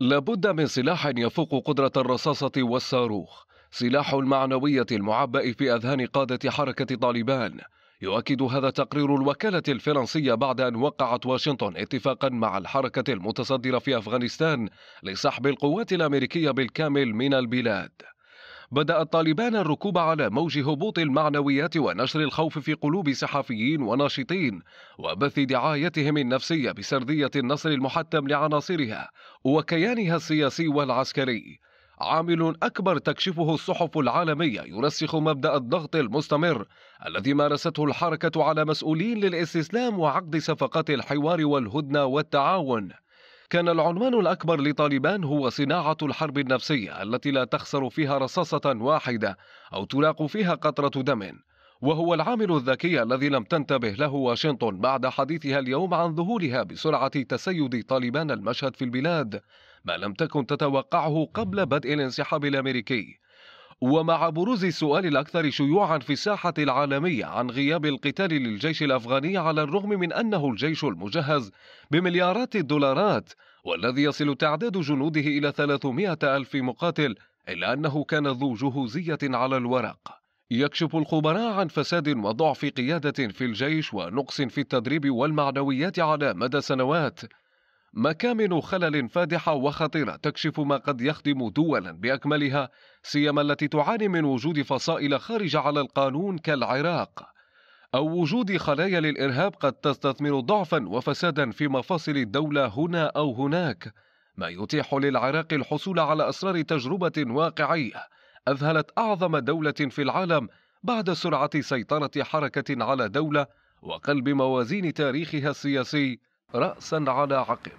لابد من سلاح يفوق قدرة الرصاصة والصاروخ سلاح المعنوية المعبأ في أذهان قادة حركة طالبان يؤكد هذا تقرير الوكالة الفرنسية بعد أن وقعت واشنطن اتفاقا مع الحركة المتصدرة في أفغانستان لسحب القوات الأمريكية بالكامل من البلاد بدأ الطالبان الركوب على موج هبوط المعنويات ونشر الخوف في قلوب صحفيين وناشطين وبث دعايتهم النفسية بسردية النصر المحتم لعناصرها وكيانها السياسي والعسكري عامل أكبر تكشفه الصحف العالمية يرسخ مبدأ الضغط المستمر الذي مارسته الحركة على مسؤولين للاستسلام وعقد صفقات الحوار والهدنة والتعاون كان العنوان الأكبر لطالبان هو صناعة الحرب النفسية التي لا تخسر فيها رصاصة واحدة أو تلاق فيها قطرة دم وهو العامل الذكي الذي لم تنتبه له واشنطن بعد حديثها اليوم عن ظهورها بسرعة تسيد طالبان المشهد في البلاد ما لم تكن تتوقعه قبل بدء الانسحاب الأمريكي ومع بروز السؤال الأكثر شيوعا في الساحة العالمية عن غياب القتال للجيش الأفغاني على الرغم من أنه الجيش المجهز بمليارات الدولارات والذي يصل تعداد جنوده إلى 300 ألف مقاتل إلا أنه كان ذو جهوزية على الورق يكشف الخبراء عن فساد وضعف قيادة في الجيش ونقص في التدريب والمعنويات على مدى سنوات مكامن خلل فادحة وخطيرة تكشف ما قد يخدم دولا بأكملها سيما التي تعاني من وجود فصائل خارجة على القانون كالعراق أو وجود خلايا للإرهاب قد تستثمر ضعفا وفسادا في مفاصل الدولة هنا أو هناك ما يتيح للعراق الحصول على أسرار تجربة واقعية أذهلت أعظم دولة في العالم بعد سرعة سيطرة حركة على دولة وقلب موازين تاريخها السياسي رأسا على عقب